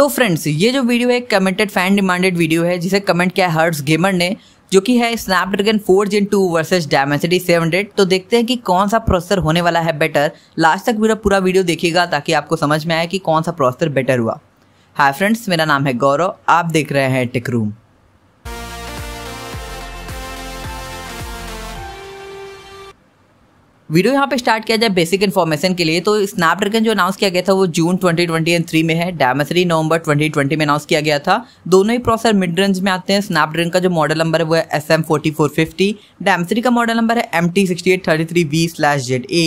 तो फ्रेंड्स ये जो वीडियो है कमेंटेड फैन डिमांडेड वीडियो है जिसे कमेंट किया है हर्ट्स गेमर ने जो कि है Snapdragon four gen two versus Dimensity seven hundred तो देखते हैं कि कौन सा प्रोसेसर होने वाला है बेटर लास्ट तक मेरा पूरा वीडियो देखिएगा ताकि आपको समझ में आए कि कौन सा प्रोसेसर बेटर हुआ हाय फ्रेंड्स मेरा नाम है गौरव आप देख रहे हैं टिक रूम वीडियो यहाँ पे स्टार्ट किया जाए बेसिक इन्फॉर्मेशन के लिए तो स्नैपड्रैगन जो अनाउंस किया गया था वो जून 2023 में है डायमेसरी नवंबर 2020 में अनाउंस किया गया था दोनों ही प्रोसेसर मिड रेंज में आते हैं स्नैपड्रैगन का जो मॉडल नंबर है वो है S M forty four fifty Dimensity का मॉडल नंबर है M T sixty eight thirty three V slash Z A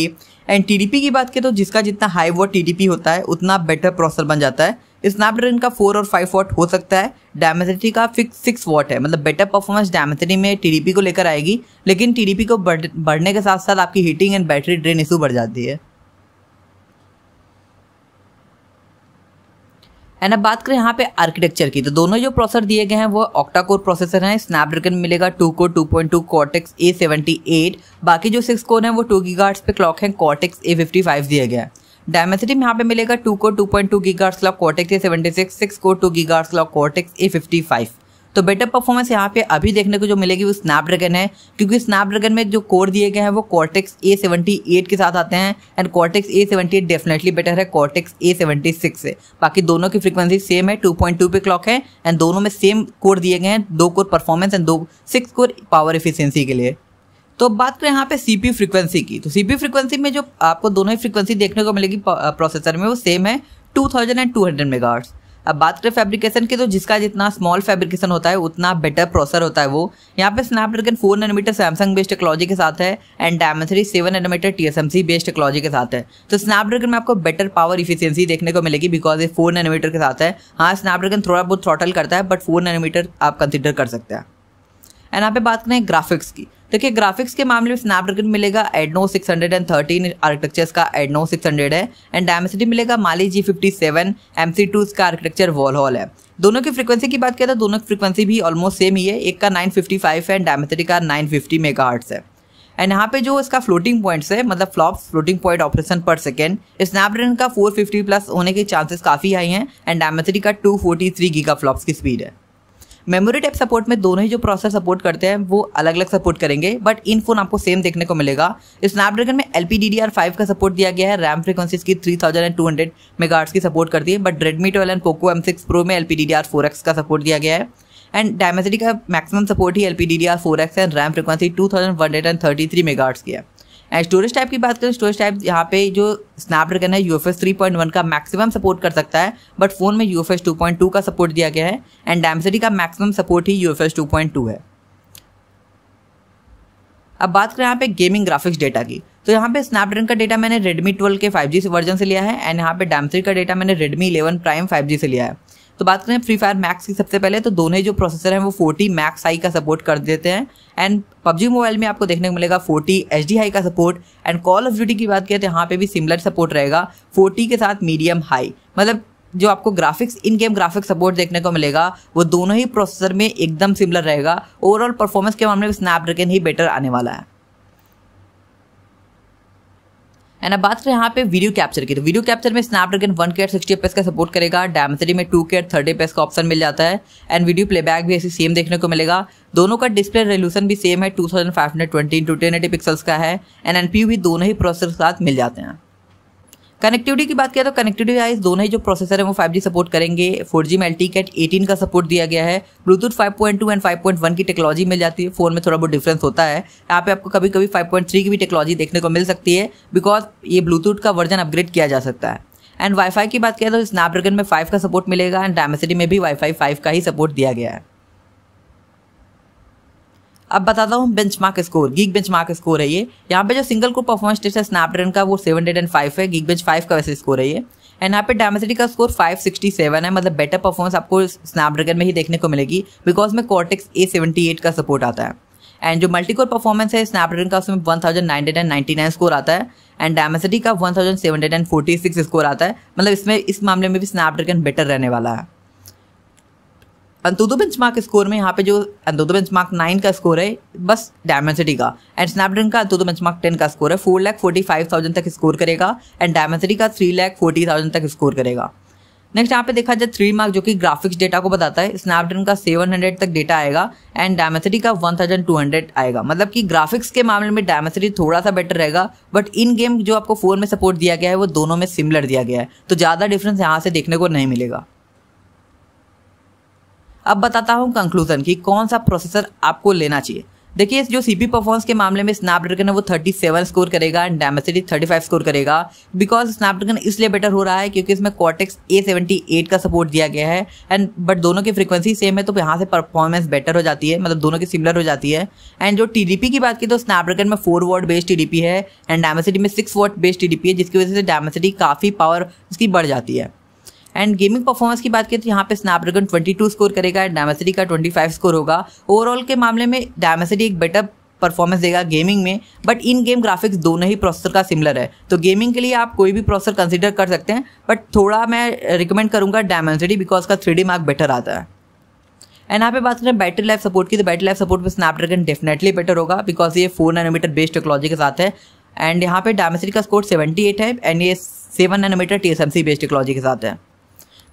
and T D P की बात करें तो जिसका जितना हाई वो टी डी पी होता है उतना बेटर प्रोसेसर बन जाता है स्नैपड्रैगन का फोर और फाइव वॉट हो सकता है डायमेसिटी का फिक्स सिक्स वॉट है मतलब बेटर परफॉर्मेंस डायमेसिटी में टीडीपी को लेकर आएगी लेकिन टीडीपी को बढ़, बढ़ने के साथ साथ आपकी heating and battery drain issue बढ़ जाती है एंड अब बात करें यहाँ पे आर्किटेक्चर की तो दोनों जो प्रोसेसर दिए गए हैं वो ऑक्टा कोर प्रोसेसर हैं स्नैपड्रैगन मिलेगा two core two point two Cortex A seventy eight बाकी जो सिक्स कोर हैं वो टू गीगाट्स पे क्लॉक हैं कॉटेक्स ए फिफ्टी फाइव दिए गए हैं डायमेसिटी में यहाँ पे मिलेगा two core two point two gigahertz clock Cortex A seventy six six core two gigahertz clock Cortex A fifty five तो बेटर परफॉर्मेंस यहाँ पे अभी देखने को जो मिलेगी वो स्नैपड्रैगन है क्योंकि स्नैपड्रैगन में जो कोर दिए गए हैं वो कॉर्टेक्स ए सेवेंटी एट के साथ आते हैं and Cortex A seventy eight definitely better है कॉर्टेक्स ए सेवेंटी सिक्स से बाकी दोनों की फ्रीक्वेंसी सेम है टू पॉइंट टू पे क्लॉक है एंड दोनों में सेम कोर दिए गए हैं दो कोर परफॉर्मेंस एंड दो सिक्स कोर पावर एफिशिएंसी के लिए तो अब बात करें यहाँ पे सीपी फ्रीक्वेंसी की तो सीपी फ्रीक्वेंसी में जो आपको दोनों ही फ्रीक्वेंसी देखने को मिलेगी प्रोसेसर में वो सेम है two thousand and two hundred mega अब बात करें फैब्रिकेशन की तो जिसका जितना स्मॉल फैब्रिकेशन होता है उतना बेटर प्रोसेसर होता है वो यहाँ पे Snapdragon four nanometer Samsung based technology के साथ है and Dimensity seven nanometer T S M C based technology के साथ है तो स्नैपड्रैगन में आपको बेटर पावर इफिशियंसी देखने को मिलेगी बिकॉज ये फोर नैनोमीटर के साथ है हाँ स्नैपड्रैगन थोड़ा बहुत थ्रॉटल करता है बट फोर नैनोमीटर आप कंसिडर कर सकते हैं एंड यहाँ पे बात करें ग्राफिक्स की देखिए ग्राफिक्स के मामले में स्नैपड्रैगन मिलेगा Adreno six hundred and thirteen architectures का एडनो सिक्स हंड्रेड है एंड डायमेसिटी मिलेगा Mali G fifty seven M C two का आर्किटेक्चर वॉल हॉल है दोनों की फ्रीक्वेंसी की बात करें तो दोनों की फ्रीक्वेंसी भी ऑलमोस्ट सेम ही है एक का 955 है एंड डायमेसिटी का 950 मेगा है एंड यहाँ पे जो इसका फ्लोटिंग पॉइंट्स है मतलब flops floating point operation per second Snapdragon का 450 प्लस होने के चांसेस काफ़ी हाई हैं एंड डायमेसिटी का 243 गीगा फ्लॉप्स की स्पीड है मेमोरी टाइप सपोर्ट में दोनों ही जो प्रोसेसर सपोर्ट करते हैं वो अलग अलग सपोर्ट करेंगे बट इन फोन आपको सेम देखने को मिलेगा स्नैपड्रैगन में एल पी का सपोर्ट दिया गया है रैम फ्रिक्वेंसी की three thousand and two hundred की सपोर्ट करती है but Redmi twelve and Poco M six Pro में एल पी का सपोर्ट दिया गया है एंड डायमेसिटी का मैक्सिमम सपोर्ट ही L P D D R four X and RAM frequency two thousand one hundred and thirty three mega की है and storage type की बात करें स्टोरेज टाइप यहाँ पे जो स्नैपड्रैगन है U F S three point one का मैक्सिमम सपोर्ट कर सकता है बट फोन में U F S two point two का सपोर्ट दिया गया है एंड डैमसिटी का मैक्सिमम सपोर्ट ही U F S two point two है अब बात करें यहाँ पे गेमिंग ग्राफिक्स डेटा की तो यहाँ पे स्नैपड्रैगन का डेटा मैंने रेडमी 12 के 5G वर्जन से लिया है एंड यहाँ पे डैमसिटी का डेटा मैंने इलेवन 11 फाइव 5G से लिया है तो बात करें फ्री फायर मैक्स की सबसे पहले तो दोनों जो प्रोसेसर हैं वो फोर्टी मैक्स हाई का सपोर्ट कर देते हैं एंड पबजी मोबाइल में आपको देखने को मिलेगा फोर्टी एच डी हाई का support and call of duty की बात करें तो यहाँ पे भी सिमिलर सपोर्ट रहेगा फोर्टी के साथ मीडियम हाई मतलब जो आपको graphics in game graphics support देखने को मिलेगा वो दोनों ही प्रोसेसर में एकदम सिमिलर रहेगा ओवरऑल परफॉर्मेंस के मामले में स्नैपड्रैगन ही बेटर आने वाला है एंड अब बात करें यहाँ पे वीडियो कैप्चर की तो वीडियो कैप्चर में स्नैपड्रैगन वन के सिक्सटी एफ का सपोर्ट करेगा डायमेंसरी में टू के थर्टी पेस का ऑप्शन मिल जाता है एंड वीडियो प्लेबैक भी ऐसी सेम देखने को मिलेगा दोनों का डिस्प्ले रेलूशन भी सेम है two thousand five hundred twenty two ten eighty pixels का है एंड एनपीयू भी दोनों ही प्रोसेसर के साथ मिल जाते हैं कनेक्टिविटी की बात किया तो कनेक्टिविटी वाइज दोनों ही जो प्रोसेसर है वो फाइव सपोर्ट करेंगे फोर जी में एल कैट एटीन का सपोर्ट दिया गया है Bluetooth five point two and five point one की टेक्नोलॉजी मिल जाती है फोन में थोड़ा बहुत डिफरेंस होता है यहाँ पे आपको कभी कभी फाइव थ्री की भी टेक्नोलॉजी देखने को मिल सकती है बिकॉज ये ब्लूटूथ का वर्जन अपग्रेड किया जा सकता है एंड वाईफाई की बात किया तो स्नैपड्रैगन में फाइव का सपोर्ट मिलेगा एंड डायमेसिटी में भी वाईफाई फाइव का ही सपोर्ट दिया गया है अब बताता हूँ benchmark score Geek benchmark score है ये यहाँ पे जो सिंगल कोर परफॉर्मेंस टेस्ट है स्नैपड्रैगन का वो सेवन हंड्रेड एंड फाइव है गीक बेंच फाइव का वैसे स्कोर है ये एंड यहाँ पे डायमेसिटी का स्कोर फाइव सिक्सटी सेवन है मतलब बेटर परफॉर्मेंस आपको स्नैपड्रैगन में ही देखने को मिलेगी बिकॉज में कॉर्टेक्स ए एट का सपोर्ट आता है एंड जो मल्टीकोर परफॉर्मेंस है स्नैपड्रैगन का उसमें one thousand nine hundred and nine score आता है एंड डायमेसिटी का one thousand seven hundred and forty six score आता है मतलब इसमें इस मामले में भी स्नैपड्रैगन बेटर रहने वाला है अंतुदो मार्क स्कोर में यहाँ पे जो अंतुदो मार्क नाइन का स्कोर है बस डायमेंसिटी का एंड स्नैपड्रैगन का अंतुदो मार्क टेन का स्कोर है four lakh forty five thousand तक स्कोर करेगा एंड डायमेंसिटी का थ्री लैख फोर्टी थाउजेंड तक स्कोर करेगा नेक्स्ट यहाँ पे देखा जाए थ्री मार्क जो कि ग्राफिक्स डेटा को बताता है स्नैपड्रैगन का सेवन हंड्रेड तक डेटा आएगा एंड डायमेसिटी का वन थाउजेंड टू हंड्रेड आएगा मतलब कि ग्राफिक्स के मामले में डायमेसिटी थोड़ा सा बेटर रहेगा बट इन गेम जो आपको फोन में सपोर्ट दिया गया है वो दोनों में सिमिलर दिया गया है तो ज़्यादा डिफरेंस यहाँ से देखने को नहीं मिलेगा अब बताता हूँ कंक्लूजन कि कौन सा प्रोसेसर आपको लेना चाहिए देखिए जो सी पी परफॉर्मेंस के मामले में स्नैपड्रैगन है वो 37 स्कोर करेगा एंड डेमेसिटी 35 स्कोर करेगा बिकॉज स्नैपड्रैगन इसलिए बेटर हो रहा है क्योंकि इसमें कॉटेक्स ए सेवेंटी एट का सपोर्ट दिया गया है एंड बट दोनों की फ्रीक्वेंसी सेम है तो यहाँ से परफॉर्मेंस बेटर हो जाती है मतलब दोनों की सिमिलर हो जाती है एंड जो टी डी पी की बात की तो स्नैपड्रैगन में four watt based T D P है एंड डेमेसिटी में six watt based T D P है जिसकी वजह से डेमेसिटी काफ़ी पावर उसकी बढ़ जाती है एंड गेमिंग परफॉर्मेंस की बात करें तो यहाँ पे स्नैपड्रैगन 22 स्कोर करेगा एंड डायमेसिटी का 25 स्कोर होगा ओवरऑल के मामले में डायमेसिटी एक बेटर परफॉर्मेंस देगा गेमिंग में बट इन गेम ग्राफिक्स दोनों ही प्रोसेसर का सिमिलर है तो गेमिंग के लिए आप कोई भी प्रोसेसर कंसिडर कर सकते हैं बट थोड़ा मैं रिकमेंड करूँगा डायमेंसिटी बिकॉज का थ्री डी मार्क बेटर आता है एंड यहाँ पे बात करें बैटरी लाइफ सपोर्ट की तो बैटरी लाइफ सपोर्ट में स्नैपड्रैगन डेफिनेटली बेटर होगा बिकॉज ये फोर नैनोमीटर बेस्ड टेक्नोलॉजी के साथ है एंड यहाँ पे डायमेसिटी का स्कोर सेवेंटी एट है एंड ये seven nanometer T S M C based technology के साथ है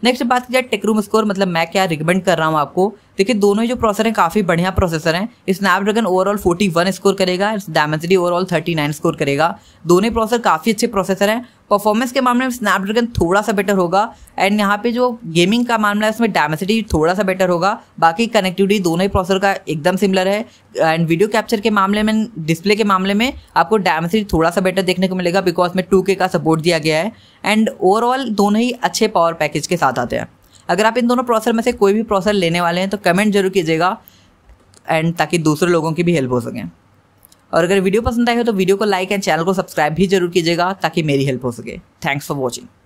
नेक्स्ट बात की जाए टेक्रूम स्कोर मतलब मैं क्या रिकमेंड कर रहा हूँ आपको देखिए दोनों ही जो प्रोसेसर हैं काफ़ी बढ़िया प्रोसेसर हैं स्नैपड्रैगन ओवरऑल 41 स्कोर करेगा डायमेंसिटी ओवरऑल 39 स्कोर करेगा दोनों प्रोसेसर काफ़ी अच्छे प्रोसेसर हैं परफॉर्मेंस के मामले में स्नैपड्रैगन थोड़ा सा बेटर होगा एंड यहाँ पे जो गेमिंग का मामला है उसमें डायमेसिटी थोड़ा सा बेटर होगा बाकी कनेक्टिविटी दोनों ही प्रोसेसर का एकदम सिमिलर है एंड वीडियो कैप्चर के मामले में डिस्प्ले के मामले में आपको डायमेसिटी थोड़ा सा बेटर देखने को मिलेगा बिकॉज में टू का सपोर्ट दिया गया है एंड ओवरऑल दोनों ही अच्छे पावर पैकेज के साथ आते हैं अगर आप इन दोनों प्रोसेसर में से कोई भी प्रोसेसर लेने वाले हैं तो कमेंट जरूर कीजिएगा एंड ताकि दूसरे लोगों की भी हेल्प हो सकें और अगर वीडियो पसंद आए हो तो वीडियो को लाइक एंड चैनल को सब्सक्राइब भी जरूर कीजिएगा ताकि मेरी हेल्प हो सके थैंक्स फॉर वॉचिंग